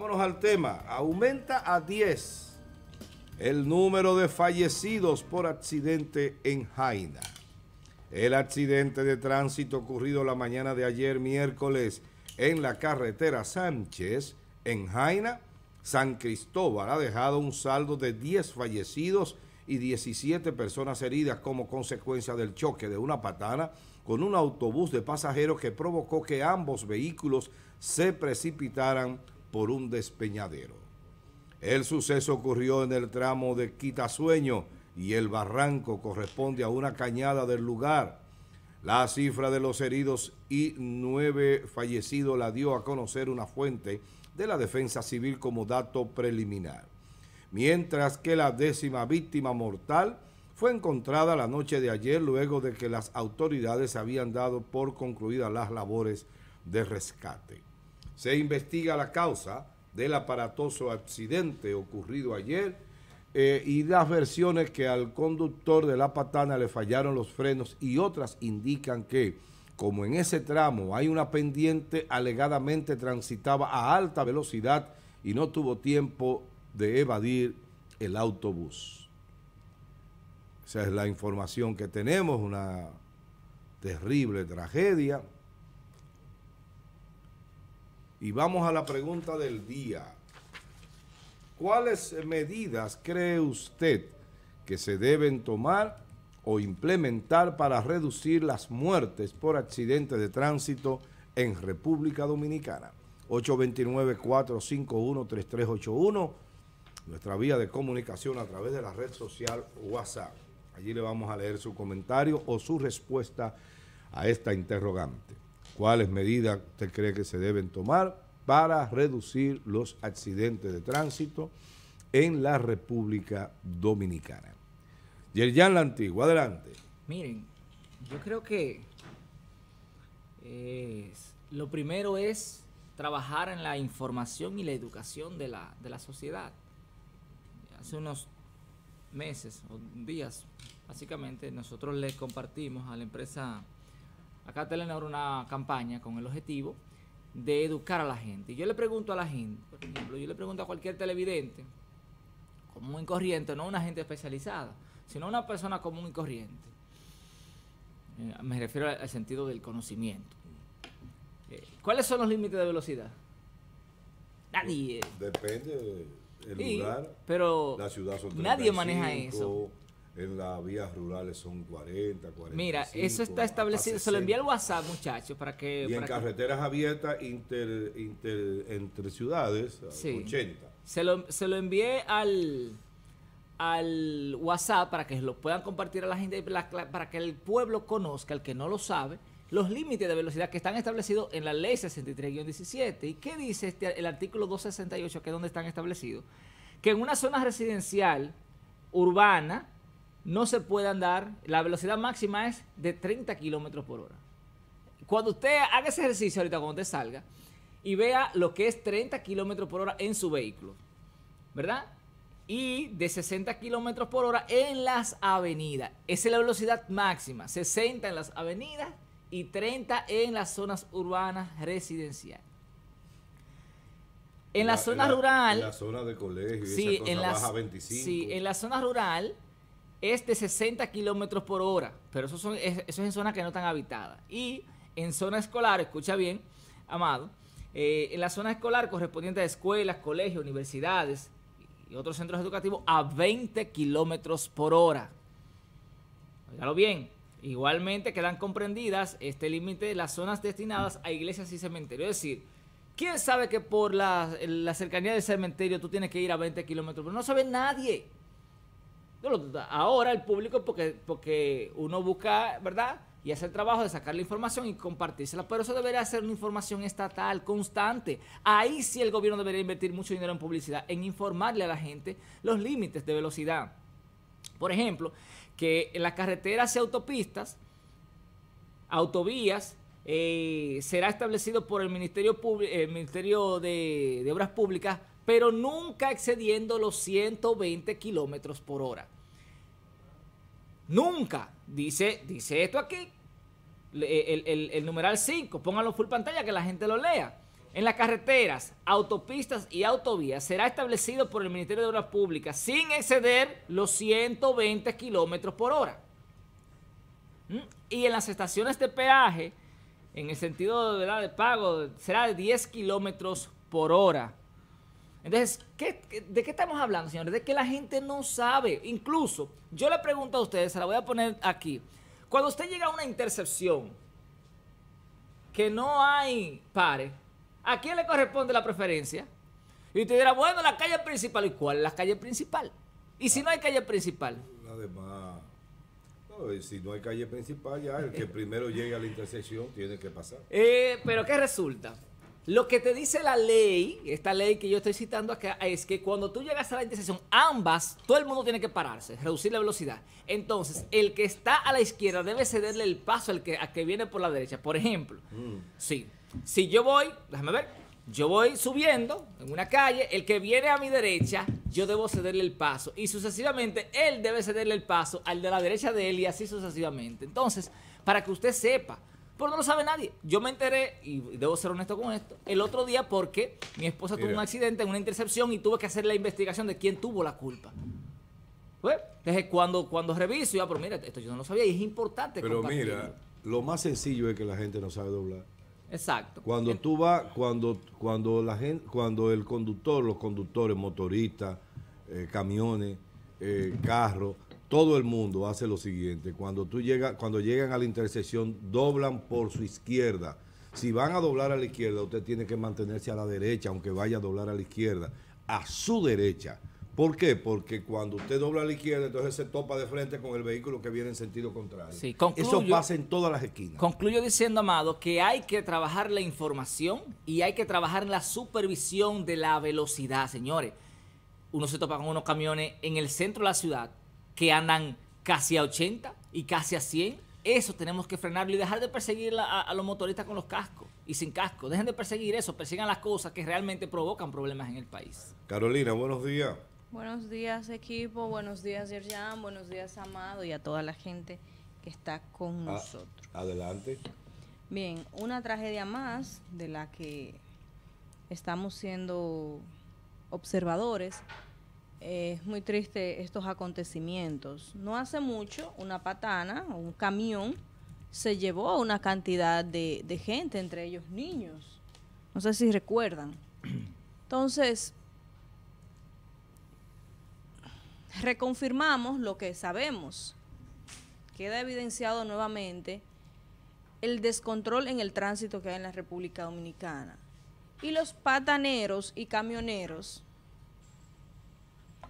Vámonos al tema. Aumenta a 10 el número de fallecidos por accidente en Jaina. El accidente de tránsito ocurrido la mañana de ayer miércoles en la carretera Sánchez en Jaina, San Cristóbal, ha dejado un saldo de 10 fallecidos y 17 personas heridas como consecuencia del choque de una patana con un autobús de pasajeros que provocó que ambos vehículos se precipitaran por un despeñadero. El suceso ocurrió en el tramo de Quitasueño y el barranco corresponde a una cañada del lugar. La cifra de los heridos y nueve fallecidos la dio a conocer una fuente de la defensa civil como dato preliminar. Mientras que la décima víctima mortal fue encontrada la noche de ayer luego de que las autoridades habían dado por concluidas las labores de rescate. Se investiga la causa del aparatoso accidente ocurrido ayer eh, y las versiones que al conductor de la patana le fallaron los frenos y otras indican que, como en ese tramo hay una pendiente, alegadamente transitaba a alta velocidad y no tuvo tiempo de evadir el autobús. Esa es la información que tenemos, una terrible tragedia. Y vamos a la pregunta del día. ¿Cuáles medidas cree usted que se deben tomar o implementar para reducir las muertes por accidentes de tránsito en República Dominicana? 829-451-3381, nuestra vía de comunicación a través de la red social WhatsApp. Allí le vamos a leer su comentario o su respuesta a esta interrogante cuáles medidas usted cree que se deben tomar para reducir los accidentes de tránsito en la República Dominicana. Yerjan La Antigua, adelante. Miren, yo creo que lo primero es trabajar en la información y la educación de la, de la sociedad. Hace unos meses o días, básicamente, nosotros le compartimos a la empresa Acá Telenor una campaña con el objetivo de educar a la gente. Y yo le pregunto a la gente, por ejemplo, yo le pregunto a cualquier televidente, común y corriente, no una gente especializada, sino una persona común y corriente. Eh, me refiero al, sentido del conocimiento. Eh, ¿Cuáles son los límites de velocidad? Nadie. Depende del lugar. Pero la ciudad nadie maneja eso en las vías rurales son 40, 40. Mira, eso está establecido. Se lo envía al WhatsApp, muchachos, para que. Y en carreteras abiertas inter, entre ciudades, 80. Se lo, se envié al al WhatsApp para que lo puedan compartir a la gente, para que el pueblo conozca, el que no lo sabe, los límites de velocidad que están establecidos en la ley 63-17. ¿Y qué dice este, el artículo 268, que es donde están establecidos? Que en una zona residencial, urbana, no se puede andar, la velocidad máxima es de 30 kilómetros por hora. Cuando usted haga ese ejercicio ahorita, cuando usted salga, y vea lo que es 30 kilómetros por hora en su vehículo, ¿verdad? Y de 60 kilómetros por hora en las avenidas. Esa es la velocidad máxima, 60 en las avenidas y 30 en las zonas urbanas residenciales. En la, zona rural. En la zona de colegio. Sí, esa cosa en baja 25. sí, en la zona rural es de 60 kilómetros por hora, pero eso, son, es en zonas que no están habitadas. Y en zona escolar, escucha bien, Amado, eh, en la zona escolar correspondiente a escuelas, colegios, universidades y otros centros educativos a 20 kilómetros por hora. Óigalo bien. Igualmente quedan comprendidas este límite de las zonas destinadas a iglesias y cementerios. Es decir, ¿quién sabe que por la, cercanía del cementerio tú tienes que ir a 20 kilómetros? Pero no sabe nadie. Ahora el público, porque, porque uno busca, ¿verdad? Y hace el trabajo de sacar la información y compartírsela. Pero eso debería ser una información estatal, constante. Ahí sí el gobierno debería invertir mucho dinero en publicidad, en informarle a la gente los límites de velocidad. Por ejemplo, que en las carreteras y autopistas, autovías, eh, será establecido por el Ministerio, eh, Ministerio de Obras Públicas pero nunca excediendo los 120 kilómetros por hora. Nunca, dice, dice esto aquí, el, numeral 5, pónganlo full pantalla que la gente lo lea. En las carreteras, autopistas y autovías será establecido por el Ministerio de Obras Públicas sin exceder los 120 kilómetros por hora. ¿Mm? Y en las estaciones de peaje, en el sentido de, la de pago, será de 10 kilómetros por hora. Entonces, ¿de qué estamos hablando, señores? De que la gente no sabe. Incluso, yo le pregunto a ustedes, se la voy a poner aquí. Cuando usted llega a una intercepción, que no hay pare, ¿a quién le corresponde la preferencia? Y usted dirá, bueno, la calle principal. ¿Y cuál la calle principal? ¿Y si no hay calle principal? Además, si no hay calle principal, ya el que eh. primero llegue a la intersección tiene que pasar. Eh, pero ¿qué resulta? Lo que te dice la ley, esta ley que yo estoy citando acá, es que cuando tú llegas a la intersección, ambas, todo el mundo tiene que pararse, reducir la velocidad. Entonces, el que está a la izquierda debe cederle el paso al que, viene por la derecha. Por ejemplo, mm. si yo voy, déjame ver, yo voy subiendo en una calle, el que viene a mi derecha, yo debo cederle el paso. Y sucesivamente, él debe cederle el paso al de la derecha de él y así sucesivamente. Entonces, para que usted sepa, pero no lo sabe nadie. Yo me enteré, y debo ser honesto con esto, el otro día porque mi esposa tuvo un accidente en una intercepción y tuve que hacer la investigación de quién tuvo la culpa. Pues, entonces, cuando, cuando reviso, ya, pero mira, esto yo no lo sabía y es importante. Pero mira, lo más sencillo es que la gente no sabe doblar. Exacto. Cuando eh, tú vas, cuando, cuando la gente, cuando el conductor, los conductores, motoristas, eh, camiones, eh, carros, todo el mundo hace lo siguiente. Cuando, tú llega, cuando llegan a la intersección, doblan por su izquierda. Si van a doblar a la izquierda, usted tiene que mantenerse a la derecha, aunque vaya a doblar a la izquierda, a su derecha. ¿Por qué? Porque cuando usted dobla a la izquierda, entonces se topa de frente con el vehículo que viene en sentido contrario. Eso pasa en todas las esquinas. Concluyo diciendo, Amado, que hay que trabajar la información y hay que trabajar en la supervisión de la velocidad, señores. Uno se topa con unos camiones en el centro de la ciudad que andan casi a 80 y casi a 100. Eso tenemos que frenarlo y dejar de perseguir a, los motoristas con los cascos y sin cascos Dejen de perseguir eso, persigan las cosas que realmente provocan problemas en el país. Carolina, buenos días. Buenos días equipo, buenos días Yerjan, buenos días Amado y a toda la gente que está con ah, nosotros. adelante. Bien, una tragedia más de la que estamos siendo observadores es muy triste estos acontecimientos. No hace mucho, una patana, un camión, se llevó a una cantidad de, de gente, entre ellos niños. No sé si recuerdan. Entonces, reconfirmamos lo que sabemos. Queda evidenciado nuevamente el descontrol en el tránsito que hay en la República Dominicana. Y los pataneros y camioneros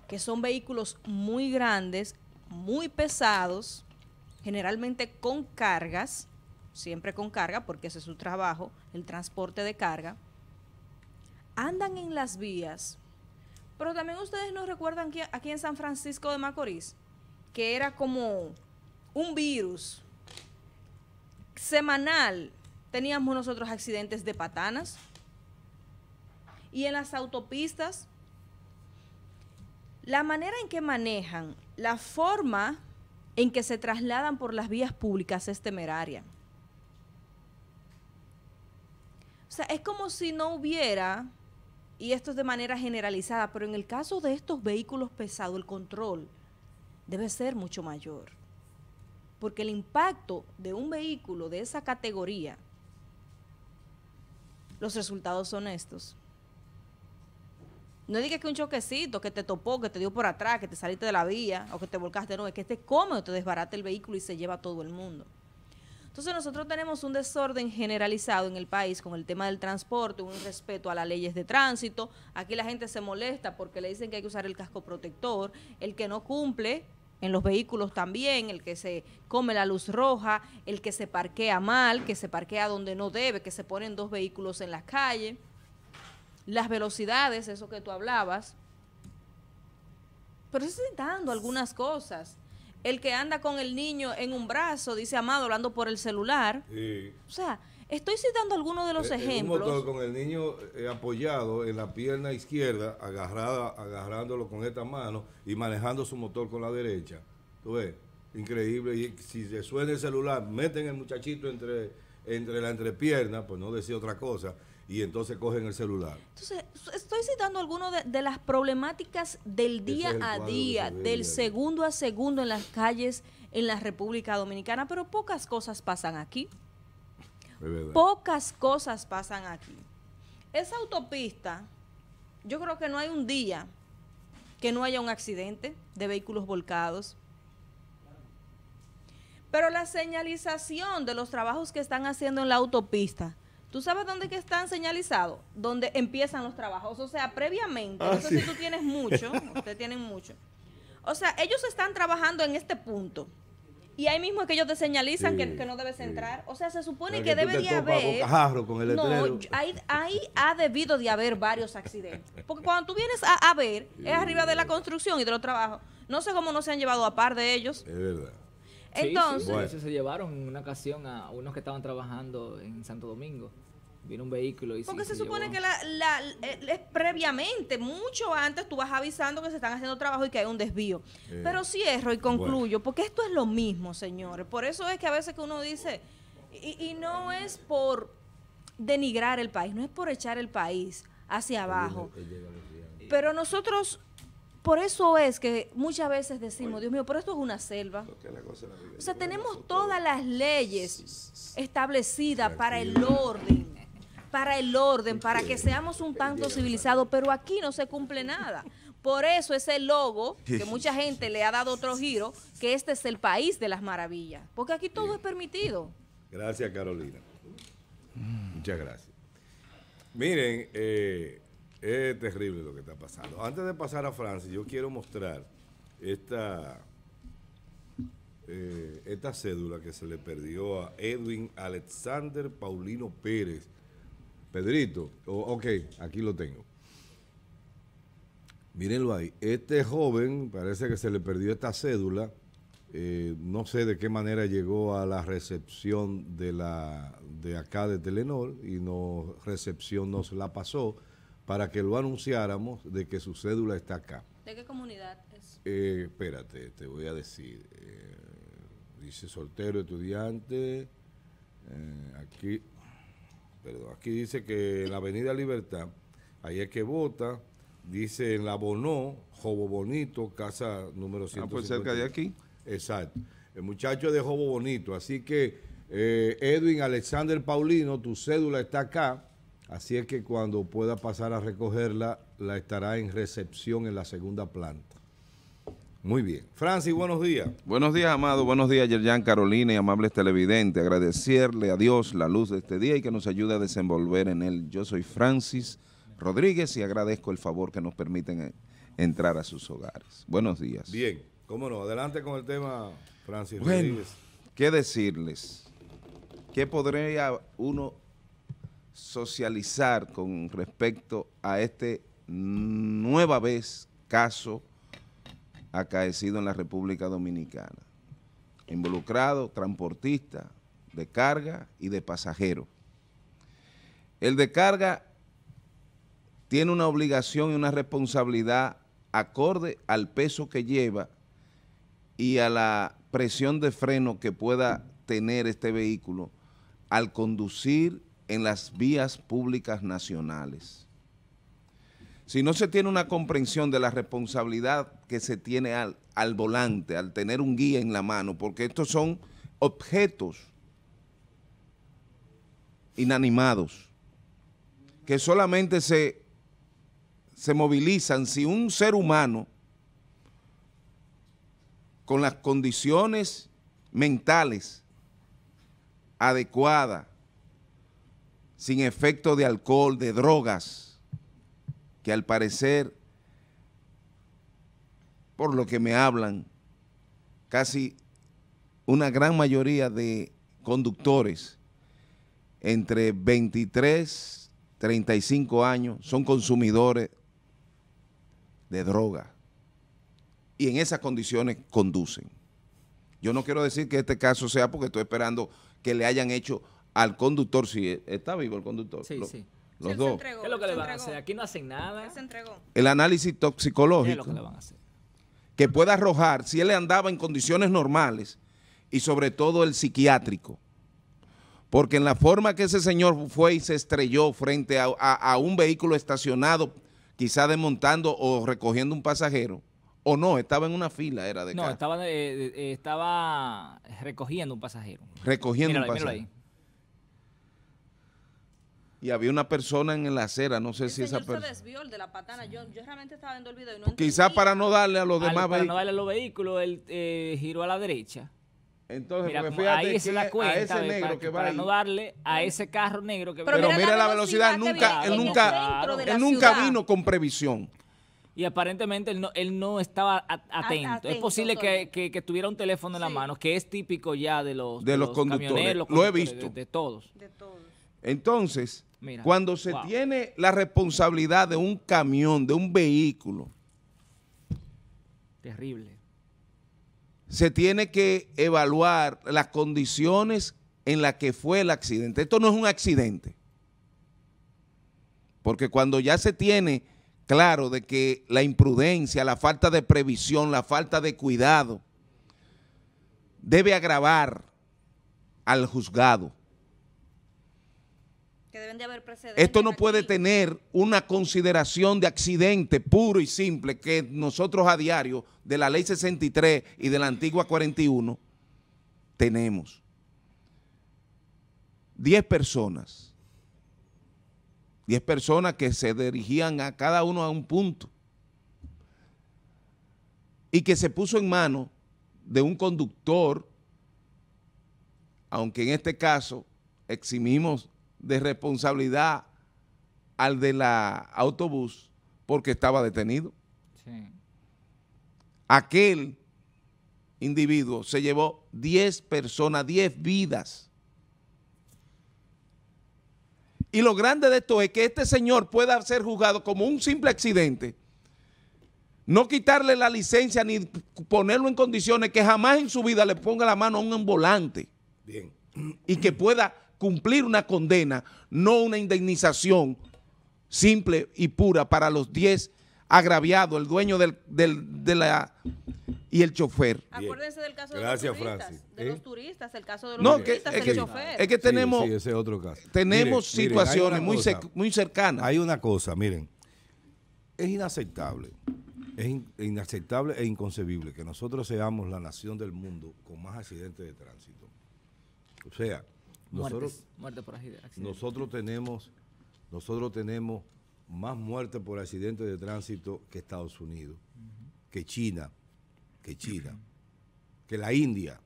que son vehículos muy grandes, muy pesados, generalmente con cargas, siempre con carga, porque ese es su trabajo, el transporte de carga, andan en las vías. Pero también ustedes nos recuerdan que aquí en San Francisco de Macorís, que era como un virus semanal, teníamos nosotros accidentes de patanas. Y en las autopistas, la manera en que manejan, la forma en que se trasladan por las vías públicas es temeraria. O sea, es como si no hubiera, y esto es de manera generalizada, pero en el caso de estos vehículos pesados, el control debe ser mucho mayor. Porque el impacto de un vehículo de esa categoría, los resultados son estos. No digas que un choquecito, que te topó, que te dio por atrás, que te saliste de la vía o que te volcaste, no, es que este te come o te desbarate el vehículo y se lleva a todo el mundo. Entonces nosotros tenemos un desorden generalizado en el país con el tema del transporte, un respeto a las leyes de tránsito. Aquí la gente se molesta porque le dicen que hay que usar el casco protector, el que no cumple en los vehículos también, el que se come la luz roja, el que se parquea mal, que se parquea donde no debe, que se ponen dos vehículos en la calle las velocidades, eso que tú hablabas, pero estoy citando algunas cosas. El que anda con el niño en un brazo, dice Amado, hablando por el celular. O sea, estoy citando algunos de los eh, ejemplos. motor con el niño eh, apoyado en la pierna izquierda, agarrada, agarrándolo con esta mano y manejando su motor con la derecha. ¿Tú ves? Increíble. Y si se suena el celular, meten el muchachito entre, entre la entrepierna, pues no decía otra cosa, y entonces cogen el celular. Entonces, estoy citando algunas de, las problemáticas del día a día, del segundo a segundo en las calles en la República Dominicana, pero pocas cosas pasan aquí. Pocas cosas pasan aquí. Esa autopista, yo creo que no hay un día que no haya un accidente de vehículos volcados. Pero la señalización de los trabajos que están haciendo en la autopista, ¿Tú sabes dónde que están señalizados? Donde empiezan los trabajos. O sea, previamente, ah, no sé si tú tienes mucho, ustedes tienen mucho. O sea, ellos están trabajando en este punto. Y ahí mismo es que ellos te señalizan que, no debes entrar. O sea, se supone que, debe de haber... no, ahí, ha debido de haber varios accidentes. Porque cuando tú vienes a, a ver, es arriba de la construcción y de los trabajos. No sé cómo no se han llevado a par de ellos. Es verdad. Entonces, sí, se llevaron en una ocasión a unos que estaban trabajando en Santo Domingo. Vino un vehículo y Porque se, supone que eh, previamente, mucho antes, tú vas avisando que se están haciendo trabajo y que hay un desvío. Eh, Pero cierro y concluyo, porque esto es lo mismo, señores. Por eso es que a veces que uno dice, y no es por denigrar el país, no es por echar el país hacia abajo. Pero nosotros por eso es que muchas veces decimos, Dios mío, pero esto es una selva. o sea, tenemos todas las leyes establecidas para el orden, para el orden, para que seamos un tanto civilizado, pero aquí no se cumple nada. Por eso es el logo, que mucha gente le ha dado otro giro, que este es el país de las maravillas, porque aquí todo es permitido. Gracias, Carolina. Muchas gracias. Miren, eh, es terrible lo que está pasando. Antes de pasar a Francia, yo quiero mostrar esta, eh, esta cédula que se le perdió a Edwin Alexander Paulino Pérez. Pedrito, ok, aquí lo tengo. Mírenlo ahí. Este joven parece que se le perdió esta cédula. Eh, no sé de qué manera llegó a la recepción de, la, de acá de Telenor y no recepción no se la pasó para que lo anunciáramos de que su cédula está acá. ¿De qué comunidad es? Eh, espérate, te voy a decir. Eh, dice soltero, estudiante. Eh, aquí, perdón, aquí dice que en la Avenida Libertad, ahí es que vota. Dice en la Bonó, Jobo Bonito, casa número 150. Ah, pues cerca de aquí. Exacto. El muchacho de Jobo Bonito. Así que, Edwin Alexander Paulino, tu cédula está acá Así es que cuando pueda pasar a recogerla, la estará en recepción en la segunda planta. Muy bien. Francis, buenos días. Buenos días, Amado. Buenos días, Yerjan, Carolina y amables televidentes. Agradecerle a Dios la luz de este día y que nos ayude a desenvolver en él. Yo soy Francis Rodríguez y agradezco el favor que nos permiten eh, entrar a sus hogares. Buenos días. Bien. Cómo no. Adelante con el tema, Francis Rodríguez. ¿Qué decirles? ¿Qué podría uno socializar con respecto a este nueva vez caso acaecido en la República Dominicana. Involucrado transportista de carga y de pasajero. El de carga tiene una obligación y una responsabilidad acorde al peso que lleva y a la presión de freno que pueda tener este vehículo al conducir en las vías públicas nacionales. Si no se tiene una comprensión de la responsabilidad que se tiene al, al volante, al tener un guía en la mano, porque estos son objetos inanimados, que solamente se, se movilizan si un ser humano con las condiciones mentales adecuadas sin efecto de alcohol, de drogas, que al parecer, por lo que me hablan, casi una gran mayoría de conductores entre 23, 35 años son consumidores de droga y en esas condiciones conducen. Yo no quiero decir que este caso sea porque estoy esperando que le hayan hecho al conductor, si eh, está vivo el conductor. Sí, sí. Los dos. ¿Qué es lo que le van a hacer? Aquí no hacen nada. El análisis toxicológico. ¿Qué lo que le van a hacer? Que pueda arrojar si él andaba en condiciones normales y sobre todo el psiquiátrico. Porque en la forma que ese señor fue y se estrelló frente a, un vehículo estacionado, quizá desmontando o recogiendo un pasajero, o no, estaba en una fila, era de No, estaba, eh, eh, estaba recogiendo un pasajero. Recogiendo un pasajero. Ahí, y había una persona en la acera, no sé si esa persona. desvió, de la patana. Yo, realmente estaba viendo el no Quizás para no darle a los demás vehículos. Para no darle a los vehículos, él eh, giró a la derecha. Entonces, mira, ahí la cuenta, para, no darle a ese carro negro que Pero, pero mira, la, velocidad, nunca, él nunca, él nunca vino con previsión. Y aparentemente él no, estaba atento. es posible que, tuviera un teléfono en la mano, que es típico ya de los, conductores. Lo he visto. de todos. De todos. Entonces, cuando se tiene la responsabilidad de un camión, de un vehículo, terrible, se tiene que evaluar las condiciones en las que fue el accidente. Esto no es un accidente, porque cuando ya se tiene claro de que la imprudencia, la falta de previsión, la falta de cuidado, debe agravar al juzgado deben de haber precedentes. Esto no puede tener una consideración de accidente puro y simple que nosotros a diario de la ley 63 y de la antigua 41 tenemos. 10 personas. 10 personas que se dirigían a cada uno a un punto y que se puso en mano de un conductor, aunque en este caso eximimos de responsabilidad al de la autobús porque estaba detenido. Aquel individuo se llevó 10 personas, 10 vidas. Y lo grande de esto es que este señor pueda ser juzgado como un simple accidente, no quitarle la licencia ni ponerlo en condiciones que jamás en su vida le ponga la mano a un volante. Bien. Y que pueda cumplir una condena, no una indemnización simple y pura para los 10 agraviados, el dueño de la y el chofer. Acuérdense del caso de los turistas, de los ¿Eh? turistas, el caso de los turistas, que, el que, chofer. Es que tenemos, otro caso. tenemos situaciones muy, cercanas. Hay una cosa, miren, es inaceptable, es inaceptable e inconcebible que nosotros seamos la nación del mundo con más accidentes de tránsito. O sea, nosotros, Nosotros tenemos, nosotros tenemos más muertes por accidentes de tránsito que Estados Unidos, que China, que China, que la India.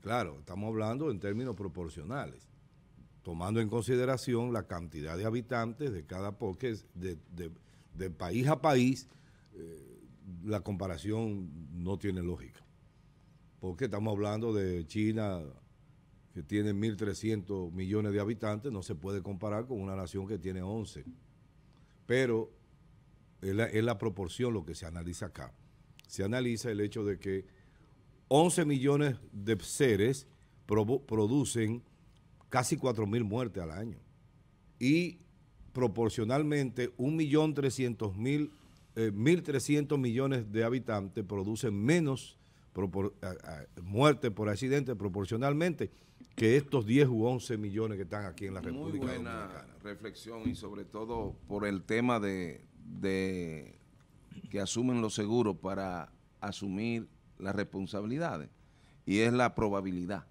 Claro, estamos hablando en términos proporcionales, tomando en consideración la cantidad de habitantes de cada porque de, país a país, eh, la comparación no tiene lógica. Porque estamos hablando de China que tiene 1.300 millones de habitantes, no se puede comparar con una nación que tiene 11. Pero es la, proporción lo que se analiza acá. Se analiza el hecho de que 11 millones de seres producen casi 4.000 muertes al año. Y proporcionalmente 1.300.000 eh, 1.300 millones de habitantes producen menos muerte por accidente proporcionalmente que estos 10 u 11 millones que están aquí en la República Muy buena reflexión y sobre todo por el tema de, que asumen los seguros para asumir las responsabilidades y es la probabilidad.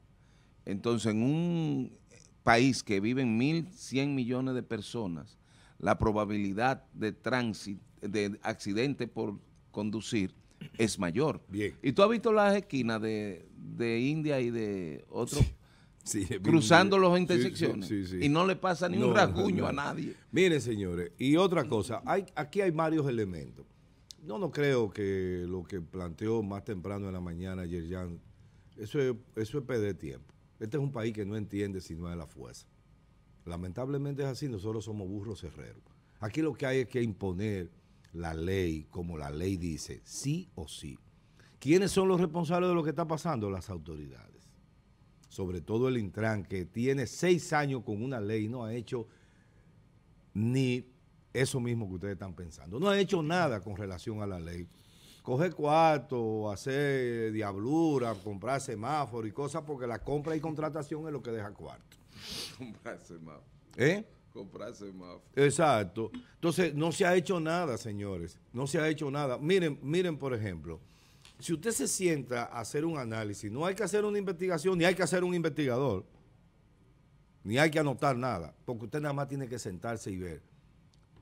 Entonces, en un país que viven 1.100 millones de personas, la probabilidad de tránsito, de accidente por conducir, es mayor. Bien. ¿Y tú has visto las esquinas de, India y de otros? Sí, cruzando las intersecciones y no le pasa ni un rasguño a nadie. mire señores, y otra cosa, hay, aquí hay varios elementos. no no creo que lo que planteó más temprano en la mañana Yerjan, eso es, eso es perder tiempo. Este es un país que no entiende si no hay la fuerza. Lamentablemente es así, nosotros somos burros herreros. Aquí lo que hay es que imponer la ley como la ley dice, sí o sí. ¿Quiénes son los responsables de lo que está pasando? Las autoridades. Sobre todo el Intran, que tiene seis años con una ley, no ha hecho ni eso mismo que ustedes están pensando. No ha hecho nada con relación a la ley. Coge cuarto, hacer diablura, comprar semáforo y cosas, porque la compra y contratación es lo que deja cuarto. Comprar semáforo. ¿Eh? comprarse más. Exacto. Entonces, no se ha hecho nada, señores. No se ha hecho nada. Miren, miren, por ejemplo, si usted se sienta a hacer un análisis, no hay que hacer una investigación, ni hay que hacer un investigador, ni hay que anotar nada, porque usted nada más tiene que sentarse y ver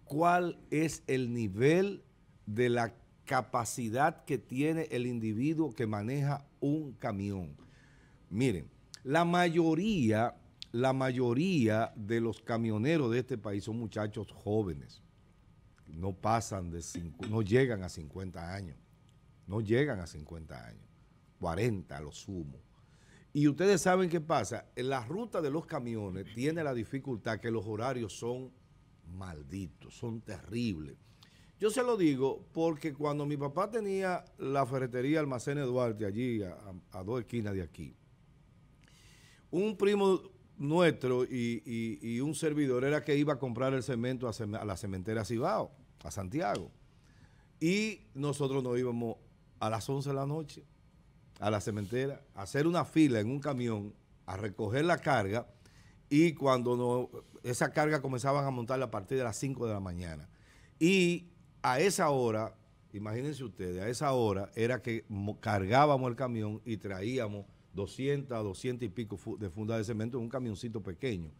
cuál es el nivel de la capacidad que tiene el individuo que maneja un camión. Miren, la mayoría la mayoría de los camioneros de este país son muchachos jóvenes. No pasan de 50, no llegan a 50 años. No llegan a 50 años. 40 a lo sumo. Y ustedes saben qué pasa. En la ruta de los camiones tiene la dificultad que los horarios son malditos, son terribles. Yo se lo digo porque cuando mi papá tenía la ferretería Almacén Duarte allí, a, dos esquinas de aquí, un primo nuestro y, un servidor era que iba a comprar el cemento a, la cementera Cibao, a Santiago. Y nosotros nos íbamos a las 11 de la noche a la cementera, a hacer una fila en un camión, a recoger la carga y cuando no, esa carga comenzaban a montar a partir de las 5 de la mañana. Y a esa hora, imagínense ustedes, a esa hora era que cargábamos el camión y traíamos 200, 200 y pico de funda de cemento en un camioncito pequeño.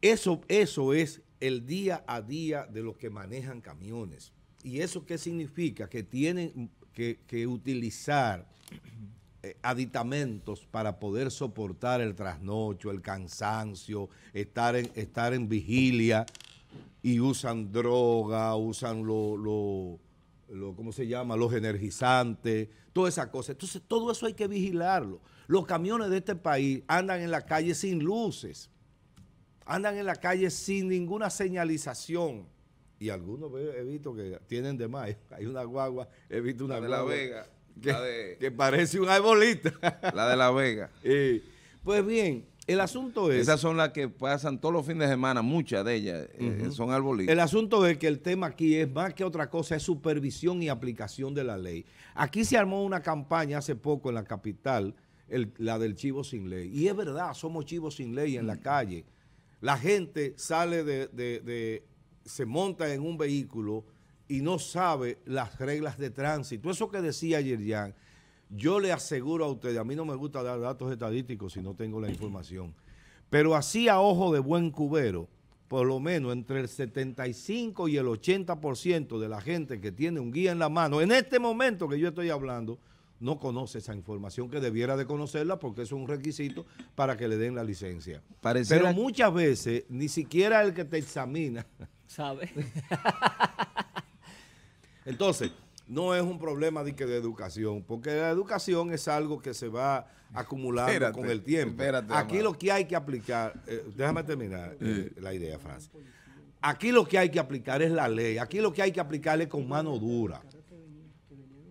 Eso, eso es el día a día de los que manejan camiones. ¿Y eso qué significa? Que tienen que, utilizar eh, aditamentos para poder soportar el trasnocho, el cansancio, estar en, estar en vigilia y usan droga, usan lo lo, ¿cómo se llama? Los energizantes, todas esas cosas. Entonces, todo eso hay que vigilarlo. Los camiones de este país andan en la calle sin luces, andan en la calle sin ninguna señalización. Y algunos pues, he visto que tienen de más. Hay una guagua, he visto una de La Vega. Que, parece un arbolito. La de La Vega. pues bien, el asunto es. Esas son las que pasan todos los fines de semana, muchas de ellas eh, eh, son arbolitos. El asunto es que el tema aquí es más que otra cosa, es supervisión y aplicación de la ley. Aquí se armó una campaña hace poco en la capital, la del chivo sin ley. Y es verdad, somos chivos sin ley en la mm. calle. La gente sale de, de, se monta en un vehículo y no sabe las reglas de tránsito. Eso que decía ayer Jan yo le aseguro a ustedes, a mí no me gusta dar datos estadísticos si no tengo la información, pero así a ojo de buen cubero, por lo menos entre el 75 y el 80% de la gente que tiene un guía en la mano, en este momento que yo estoy hablando, no conoce esa información que debiera de conocerla porque es un requisito para que le den la licencia. Pero muchas veces ni siquiera el que te examina sabe. Entonces, no es un problema de, que de educación, porque la educación es algo que se va acumulando con el tiempo. Aquí lo que hay que aplicar, eh, déjame terminar eh, la idea, Francis. Aquí lo que hay que aplicar es la ley. Aquí lo que hay que aplicar es con mano dura.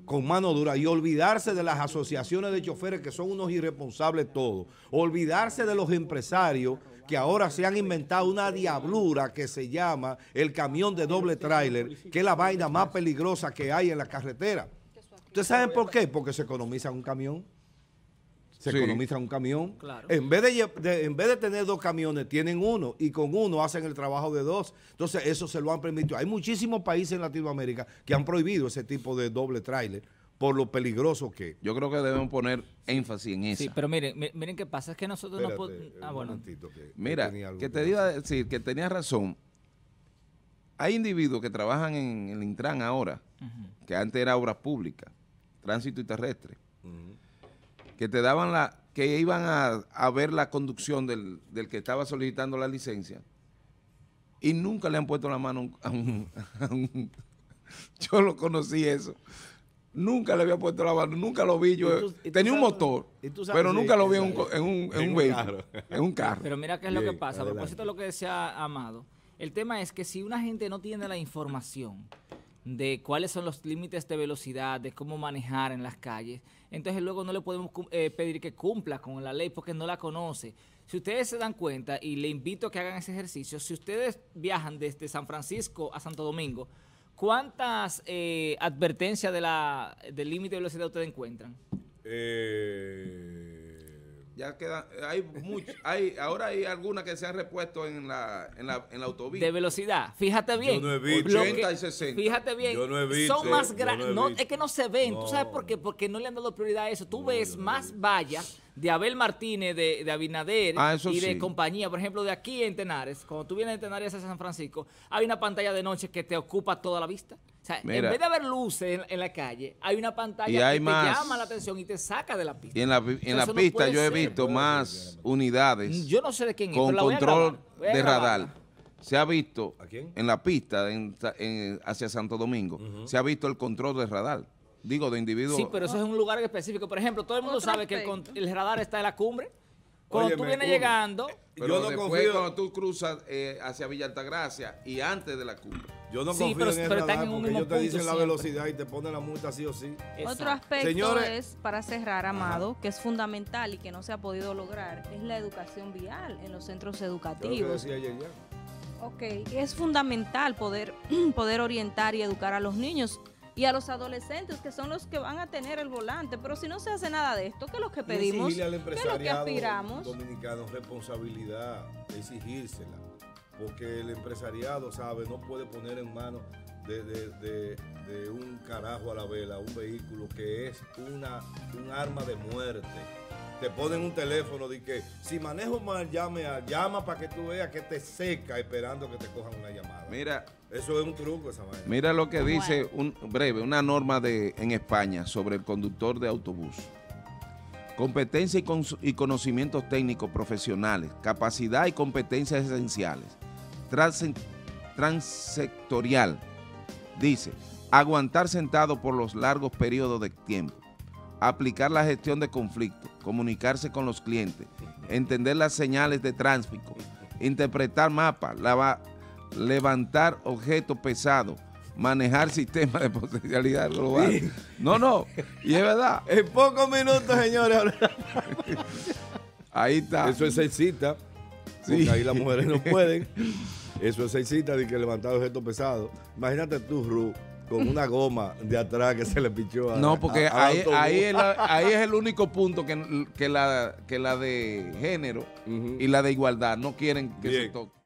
Con mano dura. Y olvidarse de las asociaciones de choferes que son unos irresponsables todos. Olvidarse de los empresarios que ahora se han inventado una diablura que se llama el camión de doble tráiler, que es la vaina más peligrosa que hay en la carretera. ¿Ustedes saben por qué? Porque se economiza un camión. Se economiza un camión. En, vez de, en vez de tener dos camiones, tienen uno y con uno hacen el trabajo de dos. Entonces, eso se lo han permitido. Hay muchísimos países en Latinoamérica que han prohibido ese tipo de doble tráiler por lo peligroso que Yo creo que debemos poner énfasis en eso. Sí, pero miren, miren qué pasa, es que nosotros no podemos... Ah, bueno. Mira, que, te iba a decir que tenías razón. Hay individuos que trabajan en el Intran ahora, que antes era obra pública, tránsito y terrestre, que te daban la... que iban a, ver la conducción del, que estaba solicitando la licencia y nunca le han puesto la mano a un yo lo conocí eso. Nunca le había puesto la mano, nunca lo vi yo. tenía un motor, pero nunca lo vi en un, en un, vehículo, en un carro. Pero mira qué es lo que pasa, a propósito de lo que decía Amado. El tema es que si una gente no tiene la información de cuáles son los límites de velocidad, de cómo manejar en las calles, entonces luego no le podemos eh, pedir que cumpla con la ley porque no la conoce. Si ustedes se dan cuenta, y le invito a que hagan ese ejercicio, si ustedes viajan desde San Francisco a Santo Domingo, ¿cuántas eh, advertencias de la, del límite de velocidad ustedes encuentran? Eh ya queda, hay mucho, hay, ahora hay algunas que se han repuesto en la, en la, en autovía. De velocidad, fíjate bien. Yo y 60. Fíjate bien. Son más grandes. es que no se ven. ¿Tú sabes por qué? Porque no le han dado prioridad a eso. Tú ves más vallas de Abel Martínez, de, de Abinader ah, y de compañía. Por ejemplo, de aquí en Tenares, cuando tú vienes de Tenares a San Francisco, hay una pantalla de noche que te ocupa toda la vista sea, en vez de haber luces en, la calle, hay una pantalla que te llama la atención y te saca de la pista. en la, pista yo he visto más unidades. Mm, con control de radar. Se ha visto en la pista hacia Santo Domingo, se ha visto el control de radar. Digo, de individuos. Sí, pero eso es un lugar específico. Por ejemplo, todo el mundo sabe que el radar está en la cumbre. Cuando tú vienes llegando. Eh, pero yo no confío. cuando tú cruzas eh, hacia Villa Altagracia y antes de la curva. Yo no confío en pero en ellos te dicen la velocidad y te ponen la multa sí o sí. Otro aspecto Señores, es, para cerrar, Amado, que es fundamental y que no se ha podido lograr, es la educación vial en los centros educativos. Ok, es fundamental poder, poder orientar y educar a los niños y a los adolescentes que son los que van a tener el volante. Pero si no se hace nada de esto, ¿qué es lo que pedimos? al ¿Qué lo que aspiramos? dominicano responsabilidad, exigírsela, porque el empresariado, sabe, no puede poner en manos de, de, un carajo a la vela un vehículo que es una, un arma de muerte te ponen un teléfono de que si manejo mal, llame a, llama para que tú veas que te seca esperando que te cojan una llamada. Mira. Eso es un truco esa manera. Mira lo que dice un breve, una norma de en España sobre el conductor de autobús. Competencia y, y conocimientos técnicos profesionales, capacidad y competencias esenciales. Trans transsectorial. Dice, aguantar sentado por los largos periodos de tiempo aplicar la gestión de conflictos, comunicarse con los clientes, entender las señales de tránsito, interpretar mapas, levantar objetos pesados, manejar sistemas de potencialidad global. No, no, y es verdad. En pocos minutos, señores. Ahí está. Eso es seis citas. ahí las mujeres no pueden. Eso es seis citas de que levantar objetos pesados. Imagínate tú, Ru, con una goma de atrás que se le pichó a, No, porque ahí, ahí, es el único punto que, la, de género y la de igualdad no quieren que se toque.